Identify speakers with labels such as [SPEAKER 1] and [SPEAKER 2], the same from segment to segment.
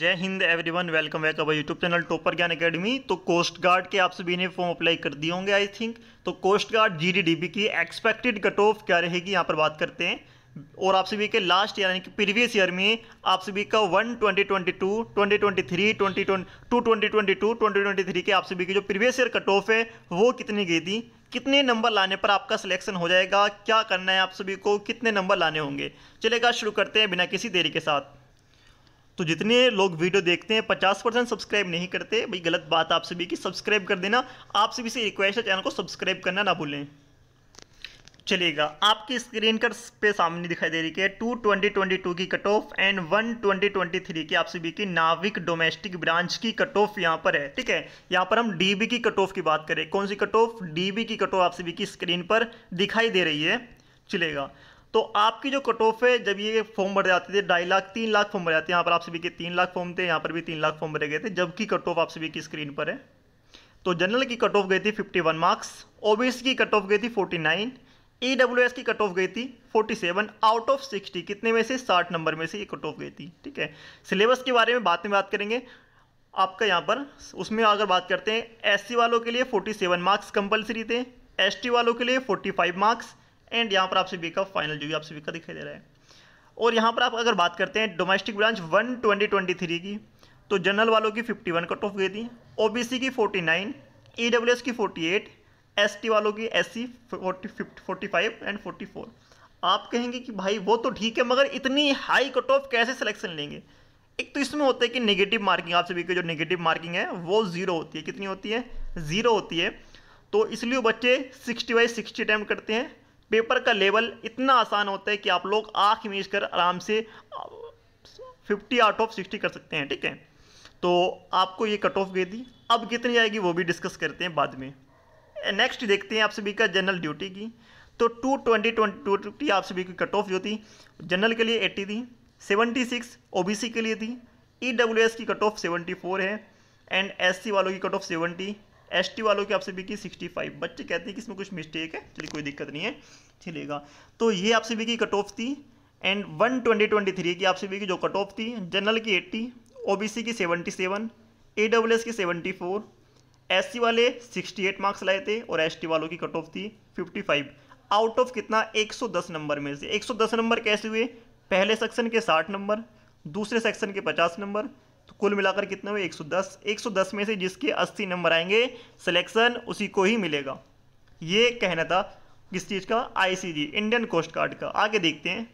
[SPEAKER 1] जय हिंद everyone welcome back our YouTube channel topper Gyan academy तो कोस्ट गार्ड के आप सभी ने फॉर्म अप्लाई कर दिए होंगे आई थिंक तो कोस्ट गार्ड जीडीडीबी की एक्सपेक्टेड कट ऑफ क्या रहेगी यहाँ पर बात करते हैं और आप सभी के लास्ट ईयर यानी कि प्रीवियस ईयर में आप सभी का one twenty twenty two twenty twenty three twenty two twenty twenty two twenty twenty three के आप सभी की जो प्रीवियस ईयर कट ऑफ है वो कितनी गई थी कितने नंबर लाने पर आपका सिलेक्शन हो जाएगा क्या करना है आप सभी को कितने नंबर लाने होंगे चलेगा शुरू करते हैं बिना किसी देरी के साथ तो जितने लोग वीडियो देखते हैं पचास परसेंट सब्सक्राइब नहीं करते भाई गलत बात आप सभी की सब्सक्राइब कर देना आप सभी से रिक्वेस्ट है चैनल को सब्सक्राइब करना ना भूलें चलेगा आपकी स्क्रीन कर पे सामने दिखाई दे रही है टू ट्वेंटी ट्वेंटी टू की cut off and one twenty twenty three की आप सभी की नाविक डोमेस्टिक ब्रांच की कट ऑफ यहाँ पर है ठीक है यहाँ पर हम डीबी की कट ऑफ की बात करें कौन सी कट ऑफ डीबी की कट ऑफ आप सभी की स्क्रीन पर दिखाई दे रही है चलेगा तो आपकी जो कट ऑफ है जब ये फॉर्म भर जाते थे ढाई लाख तीन लाख फॉर्म भर जाते हैं यहाँ पर आप सभी के तीन लाख फॉर्म थे यहाँ पर भी तीन लाख फॉर्म भरे गए थे जबकि कट ऑफ आप सभी की स्क्रीन पर है तो जनरल की कट ऑफ गई थी 51 मार्क्स ओबीसी की कट ऑफ गई थी 49 ईडब्ल्यूएस e की कट ऑफ गई थी 47 आउट ऑफ 60 कितने में से 60 नंबर में से ये कट ऑफ गई थी ठीक है सिलेबस के बारे में बाद में बात करेंगे आपका यहाँ पर उसमें अगर बात करते हैं सी वालों के लिए सेवन मार्क्स कंपल्सरी थे टी वालों के लिए फाइव मार्क्स एंड यहाँ पर आपसे बी का फाइनल जो भी आपसे बी का दिखाई दे रहा है और यहाँ पर आप अगर बात करते हैं domestic branch one twenty twenty three की तो जनरल वालों की फिफ्टी वन कट ऑफ गई थी सी की forty nine E W S की फोर्टी एट एस टी वालों की S C forty fifty forty five and forty four आप कहेंगे कि भाई वो तो ठीक है मगर इतनी हाई कट ऑफ कैसे सिलेक्शन लेंगे एक तो इसमें होता है कि नेगेटिव मार्किंग आप सभी की जो नेगेटिव मार्किंग है वो जीरो होती है कितनी होती है जीरो होती है तो इसलिए बच्चे सिक्सटी बाई सिक्सटी अटैम्प्ट करते हैं पेपर का लेवल इतना आसान होता है कि आप लोग आँख मीच कर आराम से फिफ्टी आउट ऑफ सिक्सटी कर सकते हैं ठीक है तो आपको ये कट ऑफ गई थी अब कितनी आएगी वो भी डिस्कस करते हैं बाद में नेक्स्ट देखते हैं आप सभी का जनरल ड्यूटी की तो two twenty twenty two fifty आप सभी की कट ऑफ जो थी जनरल के लिए एट्टी थी seventy six O B C के लिए थी ई डब्ल्यू एस की कट ऑफ सेवेंटी फोर है एंड एस सी वालों की कट ऑफ सेवेंटी एस वालों की आपसे भी की सिक्सटी फाइव बच्चे कहते हैं कि इसमें कुछ मिस्टेक है चलिए कोई दिक्कत नहीं है चलेगा तो ये आपसे भी की कट ऑफ थी and one twenty twenty three की आपसे भी की जो कट ऑफ थी जनरल की एट्टी ओ बी सी की seventy seven E W S की सेवेंटी फोर एस सी वाले सिक्सटी एट मार्क्स लाए थे और एस टी वालों की कट ऑफ थी फिफ्टी फाइव आउट ऑफ कितना एक सौ दस नंबर में से एक सौ दस नंबर कैसे हुए पहले सेक्शन के साठ नंबर दूसरे सेक्शन के पचास नंबर कुल मिलाकर कितने हुए 110 110 में से जिसके 80 नंबर आएंगे सिलेक्शन उसी को ही मिलेगा ये कहना था किस चीज़ का आईसीजी इंडियन कोस्ट गार्ड का आगे देखते हैं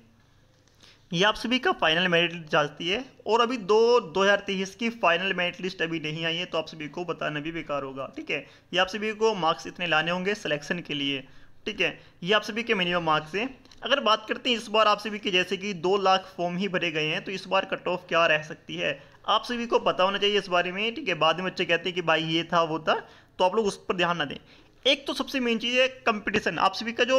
[SPEAKER 1] ये आप सभी का फाइनल मेरिट लिस्ट जाती है और अभी दो दो हज़ार तेईस की फाइनल मेरिट लिस्ट अभी नहीं आई है तो आप सभी को बताना भी बेकार होगा ठीक है ये आप सभी को मार्क्स इतने लाने होंगे सिलेक्शन के लिए ठीक है ये आप सभी के मिनिमम मार्क्स हैं अगर बात करते हैं इस बार आप सभी के जैसे कि दो लाख फॉर्म ही भरे गए हैं तो इस बार कट ऑफ क्या रह सकती है आप सभी को पता होना चाहिए इस बारे में ठीक है बाद में बच्चे कहते हैं कि भाई ये था वो था तो आप लोग उस पर ध्यान ना दें एक तो सबसे मेन चीज़ है कंपटीशन आप सभी का जो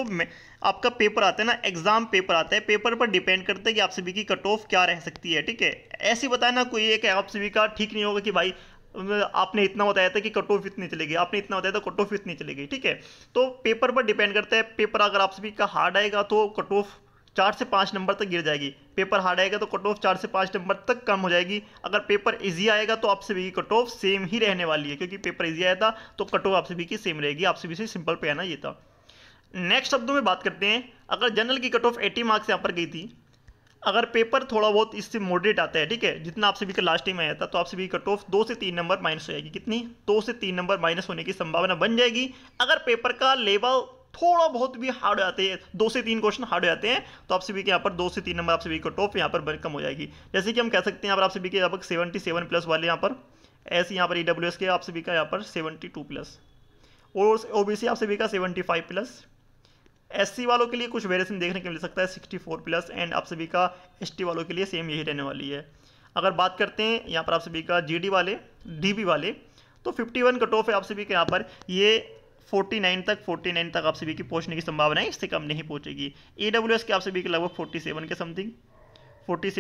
[SPEAKER 1] आपका पेपर आता है ना एग्जाम पेपर आता है पेपर पर डिपेंड करता है कि आप सभी की कट ऑफ क्या रह सकती है ठीक है ऐसे बताना कोई एक आप सभी का ठीक नहीं होगा कि भाई आपने इतना बताया था कि कट ऑफ इतनी चलेगी आपने इतना बताया था कट ऑफ इतनी चलेगी ठीक है तो पेपर पर डिपेंड करता है पेपर अगर आप सभी का हार्ड आएगा तो कट ऑफ चार से पाँच नंबर तक गिर जाएगी पेपर हार्ड आएगा तो कट ऑफ चार से पाँच नंबर तक कम हो जाएगी अगर पेपर इजी आएगा तो आप सभी की कट ऑफ सेम ही रहने वाली है क्योंकि पेपर इजी आया था तो कट ऑफ आप सभी की सेम रहेगी आप सभी से सिंपल पे आना ये था नेक्स्ट शब्दों में बात करते हैं अगर जनरल की कट ऑफ एटी मार्क्स यहाँ पर गई थी अगर पेपर थोड़ा बहुत इससे मॉडरेट आता है ठीक है जितना आपसे भी का लास्ट टाइम आया था तो आपसे भी कट ऑफ दो से तीन नंबर माइनस हो जाएगी कितनी दो से तीन नंबर माइनस होने की संभावना बन जाएगी अगर पेपर का लेवल थोड़ा बहुत भी हार्ड आते हैं दो से तीन क्वेश्चन हार्ड हो जाते हैं तो आपसे भी यहाँ पर दो से तीन नंबर आपसे भी कट ऑफ यहाँ पर कम हो जाएगी जैसे कि हम कह सकते हैं यहाँ पर आपसे भी के यहाँ पर सेवेंटी सेवन प्लस वाले यहाँ पर एस यहाँ पर ई डब्ल्यू एस के आपसे भी का यहाँ पर सेवेंटी टू प्लस और ओ बी सी आपसे भी का सेवेंटी फाइव प्लस एससी वालों के लिए कुछ वेरिएशन देखने को मिल सकता है 64 प्लस एंड आप सभी का एसटी वालों के लिए सेम यही रहने वाली है अगर बात करते हैं यहाँ पर आप सभी का जीडी वाले डीबी वाले तो 51 कट ऑफ है आप सभी के यहाँ पर ये 49 तक 49 तक आप सभी की पहुँचने की संभावना है इससे कम नहीं पहुँचेगी ए डब्ल्यू एस के आप सभी के लगभग फोर्टी के समथिंग फोर्टी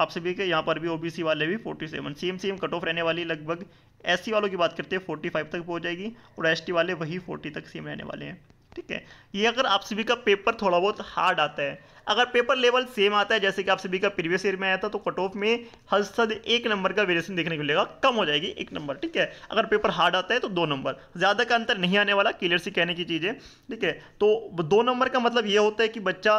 [SPEAKER 1] आप सभी के यहाँ पर भी ओ वाले भी seven same same cut off रहने वाली लगभग एस वालों की बात करते हैं फोर्टी तक पहुँच जाएगी और एस वाले वही फोर्टी तक सेम रहने वाले हैं ठीक है ये अगर आप सभी का पेपर थोड़ा बहुत हार्ड आता है अगर पेपर लेवल सेम आता है जैसे कि आप सभी का प्रीवियस ईयर में आया था तो कट ऑफ में हर सद एक नंबर का वेरिएशन देखने को मिलेगा कम हो जाएगी एक नंबर ठीक है अगर पेपर हार्ड आता है तो दो नंबर ज़्यादा का अंतर नहीं आने वाला क्लियर सी कहने की चीज़ है ठीक है तो दो नंबर का मतलब ये होता है कि बच्चा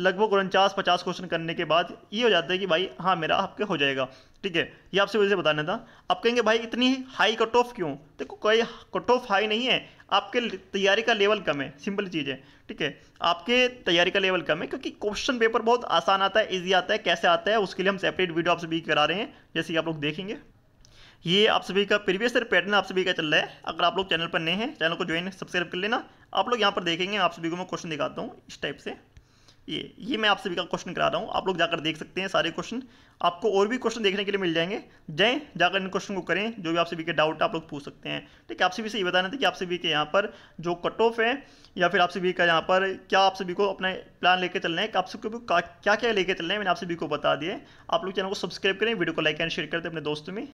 [SPEAKER 1] लगभग उनचास पचास क्वेश्चन करने के बाद ये हो जाता है कि भाई हाँ मेरा आपके हो जाएगा ठीक है ये आपसे से बताना था आप कहेंगे भाई इतनी हाई कट ऑफ क्यों देखो कोई कट ऑफ हाई नहीं है आपके तैयारी का लेवल कम है सिंपल चीज़ है ठीक है आपके तैयारी का लेवल कम है क्योंकि क्वेश्चन पेपर बहुत आसान आता है ईजी आता है कैसे आता है उसके लिए हम सेपरेट वीडियो आप सभी करा रहे हैं जैसे कि आप लोग देखेंगे ये आप सभी का प्रीवियस ईयर पैटर्न आप सभी का चल रहा है अगर आप लोग चैनल पर नए हैं चैनल को ज्वाइन सब्सक्राइब कर लेना आप लोग यहाँ पर देखेंगे आप सभी को मैं क्वेश्चन दिखाता हूँ इस टाइप से ये ये मैं आप सभी का क्वेश्चन करा रहा हूँ आप लोग जाकर देख सकते हैं सारे क्वेश्चन आपको और भी क्वेश्चन देखने के लिए मिल जाएंगे जाएँ जाकर इन क्वेश्चन को करें जो भी आप सभी के डाउट आप लोग पूछ सकते हैं ठीक है आप सभी से ये बताना था कि आप सभी के यहाँ पर जो कट ऑफ है या फिर आप सभी का यहाँ पर क्या आप सभी को अपने प्लान लेकर चलना है आप सभी क्या क्या लेकर चलना है मैंने आप सभी को बता दिए आप लोग चैनल को सब्सक्राइब करें वीडियो को लाइक एंड शेयर करते अपने दोस्तों में